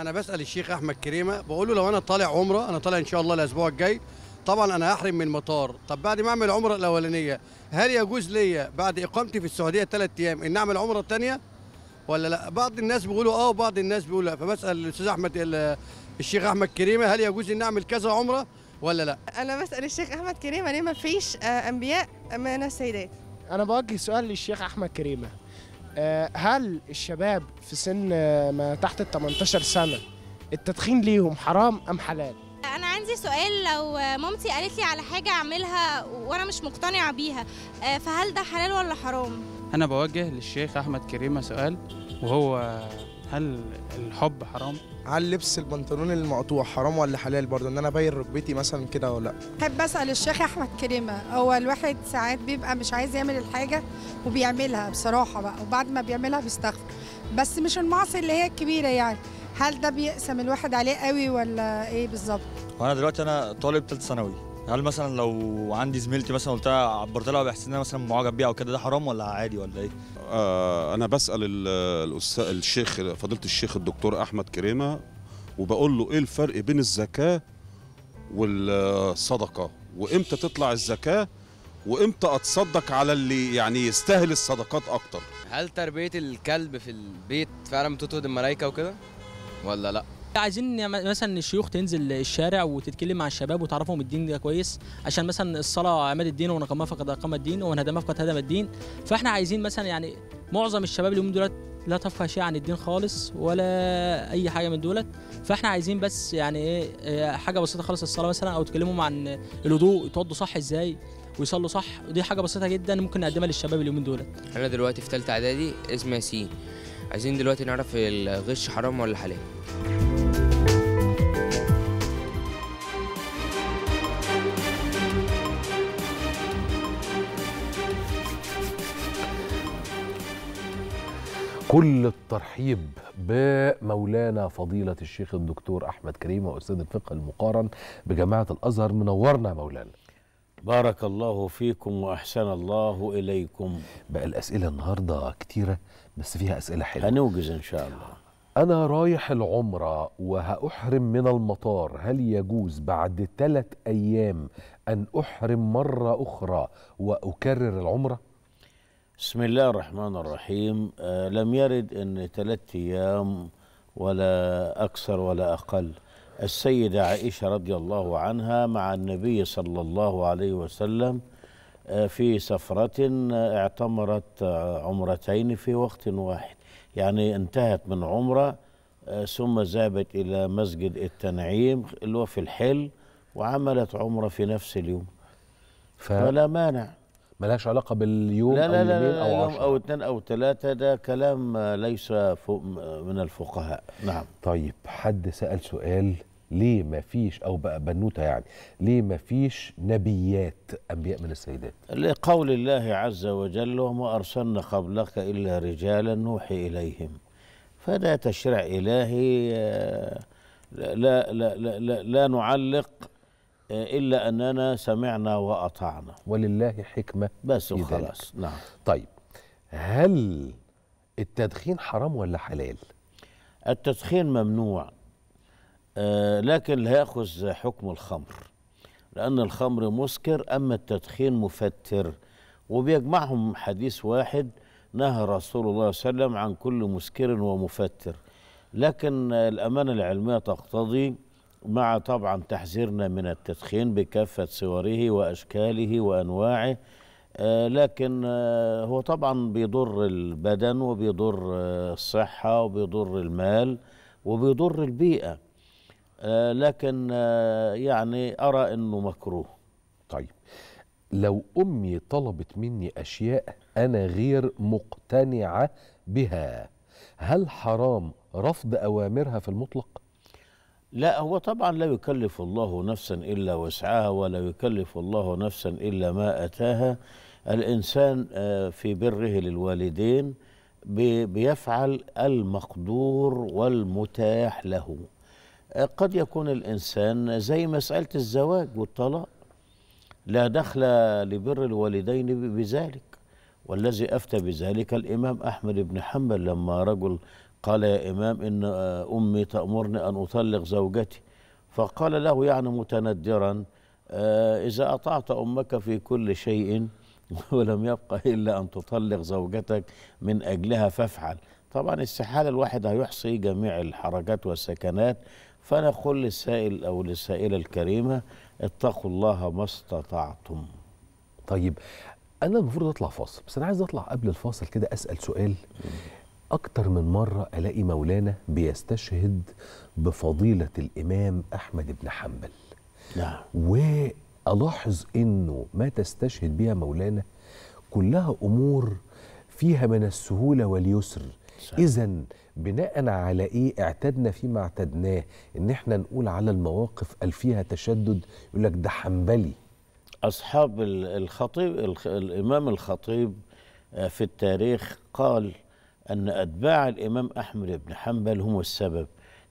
انا بسال الشيخ احمد كريمه بقول له لو انا طالع عمره انا طالع ان شاء الله الاسبوع الجاي طبعا انا هحرم من المطار طب بعد ما اعمل عمره الاولانيه هل يجوز ليا بعد اقامتي في السعوديه ثلاث ايام ان اعمل عمره ثانيه ولا لا بعض الناس بيقولوا اه وبعض الناس بيقولوا لا فبسال الاستاذ احمد الشيخ احمد كريمه هل يجوز ان اعمل كذا عمره ولا لا انا بسال الشيخ احمد كريمه ليه ما فيش آه، انبياء من السيدات انا بوجه سؤال للشيخ احمد كريمه آه، هل الشباب في سن آه، ما تحت ال 18 سنه التدخين ليهم حرام ام حلال؟ انا عندي سؤال لو مامتي قالت لي على حاجه اعملها وانا مش مقتنعه بيها آه، فهل ده حلال ولا حرام؟ انا بوجه للشيخ احمد كريمه سؤال وهو هل الحب حرام؟ على لبس البنطلون المقطوع حرام ولا حلال برضه ان انا ابين ركبتي مثلا كده ولا لا بحب اسال الشيخ احمد كريمه هو الواحد ساعات بيبقى مش عايز يعمل الحاجه وبيعملها بصراحه بقى وبعد ما بيعملها بيستغفر بس مش المعصيه اللي هي الكبيره يعني هل ده بيقسم الواحد عليه قوي ولا ايه بالظبط وانا دلوقتي انا طالب ثالث ثانوي هل مثلا لو عندي زميلتي مثلا قلت لها عبرت لها بحس ان انا مثلا معجب بيها او كده ده حرام ولا عادي ولا ايه؟ آه انا بسال الاستاذ الشيخ فضيله الشيخ الدكتور احمد كريمه وبقول له ايه الفرق بين الزكاه والصدقه وامتى تطلع الزكاه وامتى اتصدق على اللي يعني يستاهل الصدقات اكتر هل تربيه الكلب في البيت فعلا بتطرد الملائكه وكده ولا لا عايزين مثلا الشيوخ تنزل الشارع وتتكلم مع الشباب وتعرفهم الدين ده كويس عشان مثلا الصلاه عماد الدين ومن قام فقد اقام الدين ومن هدم فقد هدم الدين فاحنا عايزين مثلا يعني معظم الشباب اليومين دولت لا تفقه شيء عن الدين خالص ولا اي حاجه من دولت فاحنا عايزين بس يعني ايه, إيه، حاجه بسيطه خالص الصلاه مثلا او تكلمهم عن الوضوء يتوضوا صح ازاي ويصلوا صح ودي حاجه بسيطه جدا ممكن نقدمها للشباب اليومين دولت انا دلوقتي في ثالثه اعدادي اسمي ياسين عايزين دلوقتي نعرف الغش حرام ولا حلال كل الترحيب بمولانا فضيلة الشيخ الدكتور أحمد كريم وأستاذ الفقه المقارن بجامعة الأزهر منورنا مولانا بارك الله فيكم وأحسن الله إليكم بقى الأسئلة النهاردة كتيرة بس فيها أسئلة حلوة هنوجز إن شاء الله أنا رايح العمرة وهأحرم من المطار هل يجوز بعد ثلاث أيام أن أحرم مرة أخرى وأكرر العمرة؟ بسم الله الرحمن الرحيم آه لم يرد أن ثلاثة أيام ولا أكثر ولا أقل السيدة عائشة رضي الله عنها مع النبي صلى الله عليه وسلم آه في سفرة آه، اعتمرت آه، عمرتين في وقت واحد يعني انتهت من عمرة آه ثم ذهبت إلى مسجد التنعيم اللي هو في الحل وعملت عمرة في نفس اليوم ف... فلا مانع ملهاش علاقه باليوم لا لا او لا يومين لا لا او يوم عشرة. او اثنين او ثلاثه ده كلام ليس فوق من الفقهاء نعم طيب حد سال سؤال ليه ما فيش او بقى بنوته يعني ليه ما فيش نبيات انبياء من السيدات لقول الله عز وجل وما ارسلنا قبلك الا رجالا نوحي اليهم فده تشريع الهي لا آه، لا لا لا, لا, لا نعلق آه، إلا أننا سمعنا وأطعنا ولله حكمة بس وخلاص نعم طيب هل التدخين حرام ولا حلال؟ التدخين ممنوع آه، لكن هياخذ حكم الخمر لأن الخمر مسكر أما التدخين مفتر وبيجمعهم حديث واحد نهى رسول الله صلى الله عليه وسلم عن كل مسكر ومفتر لكن الأمانة العلمية تقتضي مع طبعا تحذيرنا من التدخين بكافة صوره وأشكاله وأنواعه آه، لكن آه، هو طبعا بيضر البدن وبيضر آه، الصحة وبيضر المال وبيضر البيئة لكن يعني أرى أنه مكروه طيب لو أمي طلبت مني أشياء أنا غير مقتنعة بها هل حرام رفض أوامرها في المطلق؟ لا هو طبعا لا يكلف الله نفسا الا وسعها ولا يكلف الله نفسا الا ما اتاها الانسان آه، في بره للوالدين بيفعل المقدور والمتاح له آه، قد يكون الانسان زي مساله الزواج والطلاق لا دخل لبر الوالدين بذلك والذي افتى بذلك الامام احمد بن حنبل لما رجل قال يا إمام إن آه، أمي تأمرني أن أطلق زوجتي فقال له يعني متندرا آه، إذا أطعت أمك في كل شيء ولم يبقى إلا أن تطلق زوجتك من أجلها فافعل طبعا استحالة الواحد هيحصي جميع الحركات والسكنات فنقول للسائل أو للسائلة الكريمة اتقوا الله ما استطعتم طيب أنا المفروض أطلع فاصل بس أنا عايز أطلع قبل الفاصل كده أسأل سؤال أكتر من مرة ألاقي مولانا بيستشهد بفضيلة الإمام أحمد بن حنبل نعم وألاحظ أنه ما تستشهد بها مولانا كلها أمور فيها من السهولة واليسر إذا بناء على إيه اعتدنا فيما اعتدناه إن إحنا نقول على المواقف قال فيها تشدد يقول لك ده حنبلي أصحاب الخطيب الإمام الخطيب آه، في التاريخ قال أن أتباع الإمام أحمد بن حنبل هم السبب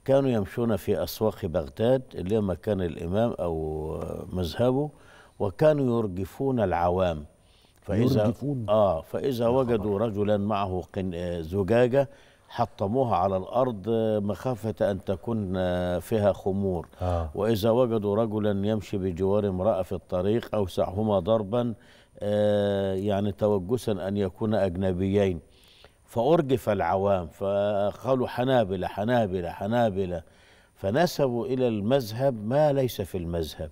كانوا يمشون في أسواق بغداد اللي هي مكان الإمام أو مذهبه وكانوا يرجفون العوام فإذا يرجفون. آه فإذا وجدوا رجلا معه زجاجة حطموها على الأرض مخافة أن تكون فيها خمور آه. وإذا وجدوا رجلا يمشي بجوار امرأة في الطريق أوسعهما ضربا آه يعني توجسا أن يكون أجنبيين فأرجف العوام فقالوا حنابلة حنابلة حنابلة فنسبوا إلى المذهب ما ليس في المذهب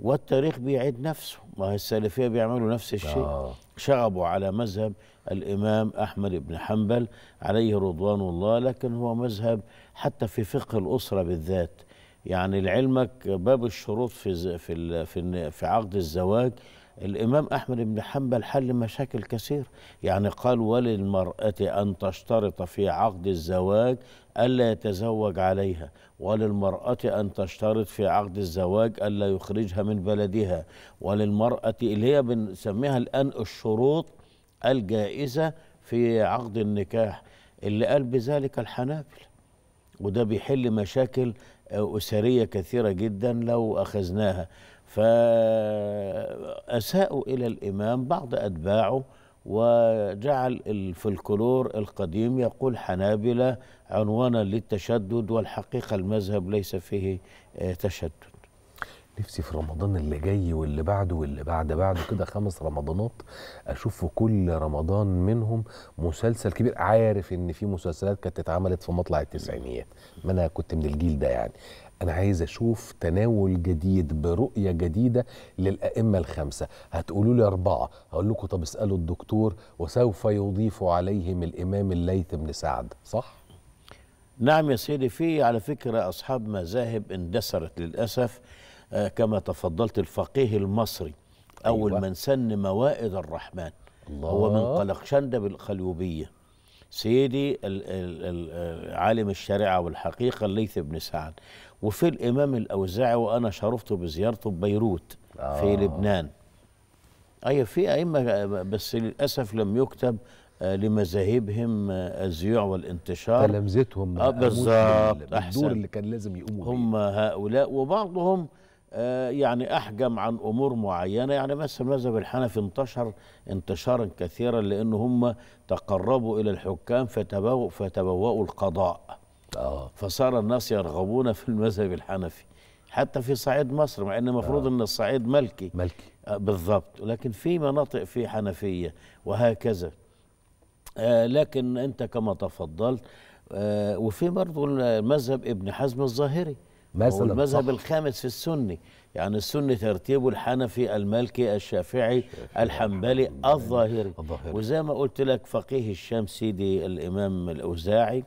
والتاريخ بيعيد نفسه ما هي السلفية بيعملوا نفس الشيء آه. شغبوا على مذهب الإمام أحمد بن حنبل عليه رضوان الله لكن هو مذهب حتى في فقه الأسرة بالذات يعني لعلمك باب الشروط في في, في عقد الزواج الإمام أحمد بن حنبل حل مشاكل كثير يعني قال وللمرأة أن تشترط في عقد الزواج ألا يتزوج عليها وللمرأة أن تشترط في عقد الزواج ألا يخرجها من بلدها وللمرأة اللي هي بنسميها الآن الشروط الجائزة في عقد النكاح اللي قال بذلك الحنابل وده بيحل مشاكل آه، أسرية كثيرة جدا لو أخذناها فأساءوا إلى الإمام بعض أتباعه وجعل الفلكلور القديم يقول حنابلة عنوانا للتشدد والحقيقة المذهب ليس فيه آه، تشدد نفسي في رمضان اللي جاي واللي بعده واللي بعد بعده كده خمس رمضانات اشوف في كل رمضان منهم مسلسل كبير عارف ان في مسلسلات كانت اتعملت في مطلع التسعينيات ما انا كنت من الجيل ده يعني أنا عايز أشوف تناول جديد برؤية جديدة للأئمة الخمسة هتقولوا لي أربعة هقول لكم طب اسألوا الدكتور وسوف يضيف عليهم الإمام الليث بن سعد صح؟ نعم يا سيدي في على فكرة أصحاب مذاهب اندثرت للأسف آه، كما تفضلت الفقيه المصري أول أيوة. من سن موائد الرحمن الله. هو من قلقشندة بالخليوبيه سيدي عالم الشريعة والحقيقة الليث بن سعد وفي الإمام الأوزاعي وأنا شرفت بزيارته ببيروت آه. في لبنان أي في أئمة بس للأسف لم يكتب آه، لمذاهبهم آه، الزيوع والانتشار تلامذتهم آه، بالظبط الدور اللي كان لازم يقوموا هم هؤلاء وبعضهم آه، يعني احجم عن امور معينه يعني مثلا المذهب الحنفي انتشر انتشارا كثيرا لان هم تقربوا الى الحكام فتبوأوا فتبوأوا القضاء آه. فصار الناس يرغبون في المذهب الحنفي حتى في صعيد مصر مع ان المفروض آه. ان الصعيد ملكي ملكي آه، بالضبط لكن في مناطق في حنفيه وهكذا آه لكن انت كما تفضلت آه وفي برضه المذهب ابن حزم الظاهري مثلا المذهب الخامس في السني يعني السني ترتيبه الحنفي المالكي الشافعي الحنبلي الظاهري وزي ما قلت لك فقيه الشام سيدي الإمام الأوزاعي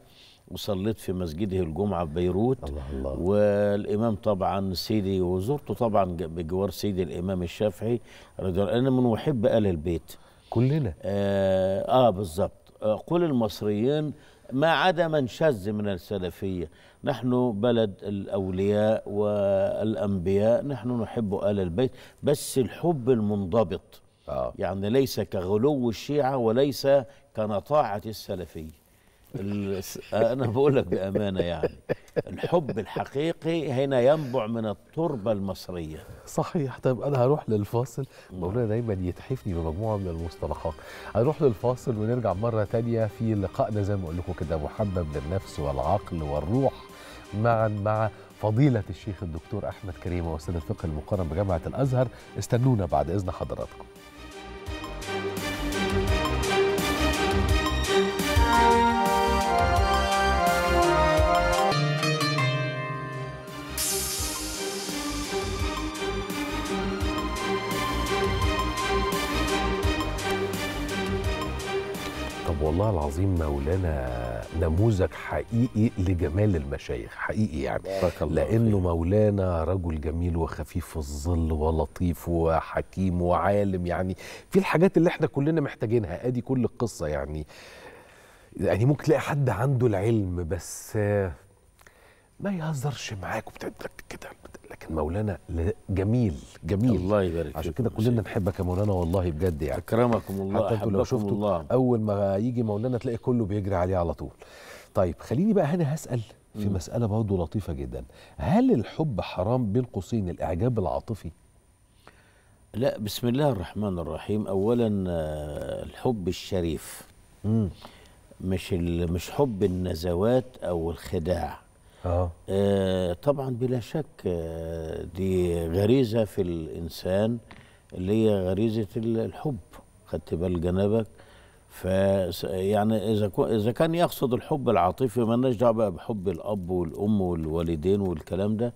وصليت في مسجده الجمعة في بيروت الله الله. والإمام طبعا سيدي وزرته طبعا بجوار سيدي الإمام الشافعي أنا من محب آل البيت كلنا آه, آه بالظبط قل المصريين ما عدا من شذ من السلفية نحن بلد الأولياء والأنبياء نحن نحب آل البيت بس الحب المنضبط آه. يعني ليس كغلو الشيعة وليس كنطاعة السلفية انا بقول لك بامانه يعني الحب الحقيقي هنا ينبع من التربه المصريه صحيح طيب انا هروح للفاصل مولانا دايما يتحفني بمجموعه من المصطلحات هنروح للفاصل ونرجع مره تانية في لقائنا زي ما اقول لكم كده محبب للنفس والعقل والروح معا مع فضيله الشيخ الدكتور احمد كريم استاذ الفقه المقرن بجامعه الازهر استنونا بعد اذن حضراتكم والله العظيم مولانا نموذج حقيقي لجمال المشايخ حقيقي يعني الله لانه مولانا رجل جميل وخفيف الظل ولطيف وحكيم وعالم يعني في الحاجات اللي احنا كلنا محتاجينها ادي كل القصه يعني يعني ممكن تلاقي حد عنده العلم بس ما يهزرش معاك وبتعدلك كده لكن مولانا جميل جميل الله يبارك عشان كده كلنا نحبك يا مولانا والله بجد يعني اكرمكم الله حتى لو شفتوا الله. اول ما يجي مولانا تلاقي كله بيجري عليه على طول طيب خليني بقى هنا هسال في م. مساله برضه لطيفه جدا هل الحب حرام بين قوسين الاعجاب العاطفي لا بسم الله الرحمن الرحيم اولا آه، الحب الشريف م. مش مش حب النزوات او الخداع آه. آه. طبعا بلا شك آه، دي غريزة في الإنسان اللي هي غريزة الحب خدت بال جنبك ف يعني اذا اذا كان يقصد الحب العاطفي مالناش دعوه بقى بحب الاب والام والوالدين والكلام ده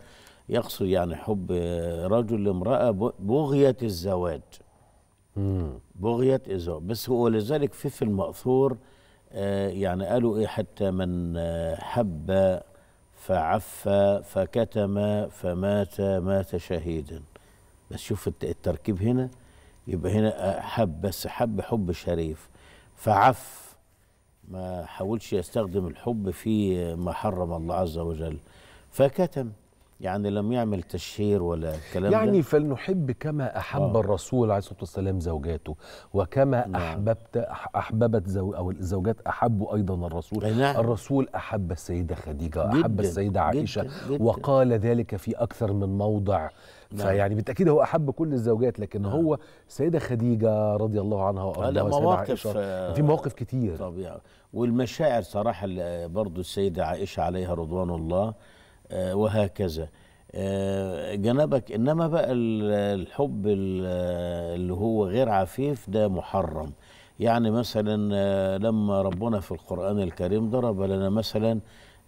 يقصد يعني حب آه، رجل لامراه بغيه الزواج بغيه الزواج بس ولذلك في في المأثور يعني قالوا ايه حتى من حب فعفى فكتم فمات مات شهيدا بس شوف التركيب هنا يبقى هنا آه، حب بس حب حب شريف فعف ما حاولش يستخدم الحب في ما حرم الله عز وجل فكتم يعني لم يعمل تشهير ولا الكلام يعني ده؟ فلنحب كما احب أوه. الرسول عليه الصلاه والسلام زوجاته وكما نعم. احببت احببت زو او الزوجات احبوا ايضا الرسول نعم. الرسول احب السيده خديجه جداً احب السيده عائشه جداً جداً وقال ذلك في اكثر من موضع نعم. فيعني بالتاكيد هو احب كل الزوجات لكن نعم. هو السيده خديجه رضي الله عنها وارضاها مواقف آه، في مواقف كتير طبيعي والمشاعر صراحه برضه السيده عائشه عليها رضوان الله آه، وهكذا آه، جنبك انما بقى الحب اللي هو غير عفيف ده محرم يعني مثلا آه، لما ربنا في القران الكريم ضرب لنا مثلا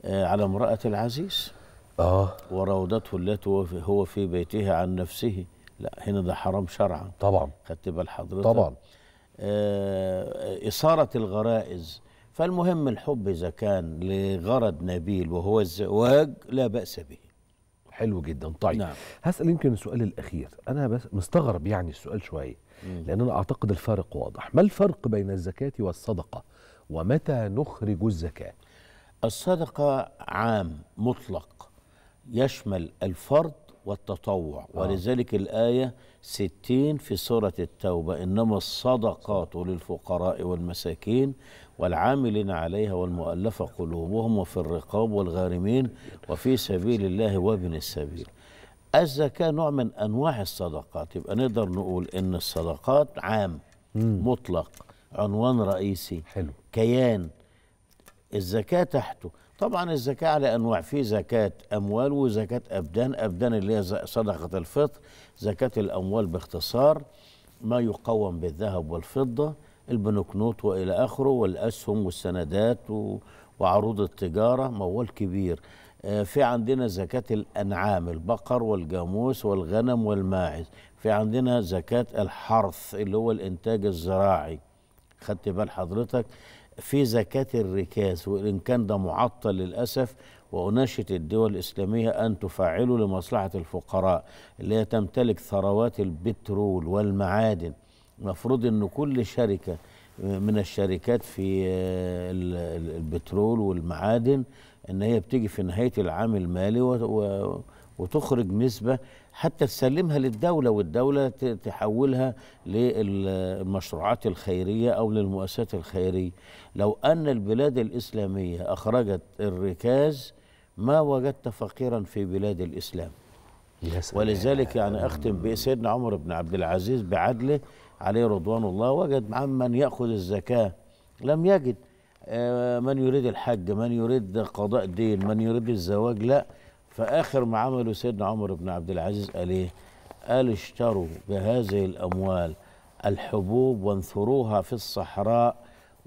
على امراه العزيز اه وراودته التي هو في بيتها عن نفسه لا هنا ده حرام شرعا طبعا خدت بال حضرتك طبعا آه اثاره الغرائز فالمهم الحب إذا كان لغرض نبيل وهو الزواج لا بأس به حلو جدا طيب نعم. هسأل يمكن السؤال الأخير أنا بس مستغرب يعني السؤال شوية لأن أنا أعتقد الفارق واضح ما الفرق بين الزكاة والصدقة ومتى نخرج الزكاة الصدقة عام مطلق يشمل الفرض والتطوع آه. ولذلك الآية ستين في سورة التوبة إنما الصدقات للفقراء والمساكين والعاملين عليها والمؤلفة قلوبهم وفي الرقاب والغارمين وفي سبيل الله وابن السبيل الزكاة نوع من أنواع الصدقات يبقى نقدر نقول إن الصدقات عام مطلق عنوان رئيسي حلو. كيان الزكاة تحته طبعا الزكاة على أنواع في زكاة أموال وزكاة أبدان أبدان اللي هي صدقة الفطر زكاة الأموال باختصار ما يقوم بالذهب والفضة البنوكنوت والى اخره والاسهم والسندات وعروض التجاره موال كبير آه، في عندنا زكاة الأنعام البقر والجاموس والغنم والماعز في عندنا زكاة الحرث اللي هو الإنتاج الزراعي خدت بال حضرتك في زكاة الركاز وإن كان ده معطل للأسف وأناشد الدول الإسلامية أن تفعله لمصلحة الفقراء اللي هي تمتلك ثروات البترول والمعادن المفروض ان كل شركه من الشركات في آه، البترول والمعادن ان هي بتيجي في نهايه العام المالي وتخرج نسبه حتى تسلمها للدوله والدوله تحولها للمشروعات الخيريه او للمؤسسات الخيريه لو ان البلاد الاسلاميه اخرجت الركاز ما وجدت فقيرا في بلاد الاسلام ولذلك يعني اختم بسيدنا عمر بن عبد العزيز بعدله عليه رضوان الله وجد عمن يأخذ الزكاة لم يجد آه، من يريد الحج من يريد قضاء دين من يريد الزواج لا فآخر ما عمله سيدنا عمر بن عبد العزيز قال إيه قال اشتروا بهذه الأموال الحبوب وانثروها في الصحراء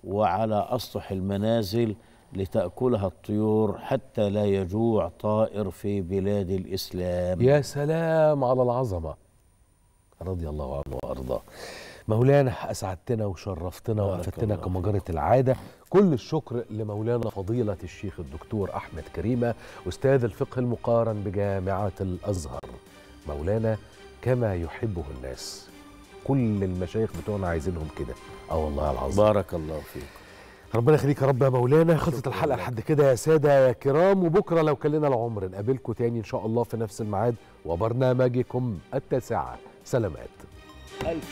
وعلى أسطح المنازل لتأكلها الطيور حتى لا يجوع طائر في بلاد الإسلام يا سلام على العظمة رضي الله عنه وارضاه مولانا اسعدتنا وشرفتنا وافدتنا كما جرت العاده كل الشكر لمولانا فضيله الشيخ الدكتور احمد كريمه استاذ الفقه المقارن بجامعه الازهر مولانا كما يحبه الناس كل المشايخ بتوعنا عايزينهم كده اه والله العظيم بارك الله فيك ربنا يخليك يا رب يا مولانا خلصت الحلقه لحد كده يا ساده يا كرام وبكره لو كان لنا العمر نقابلكم تاني ان شاء الله في نفس الميعاد وبرنامجكم التاسعه سلامات ألف.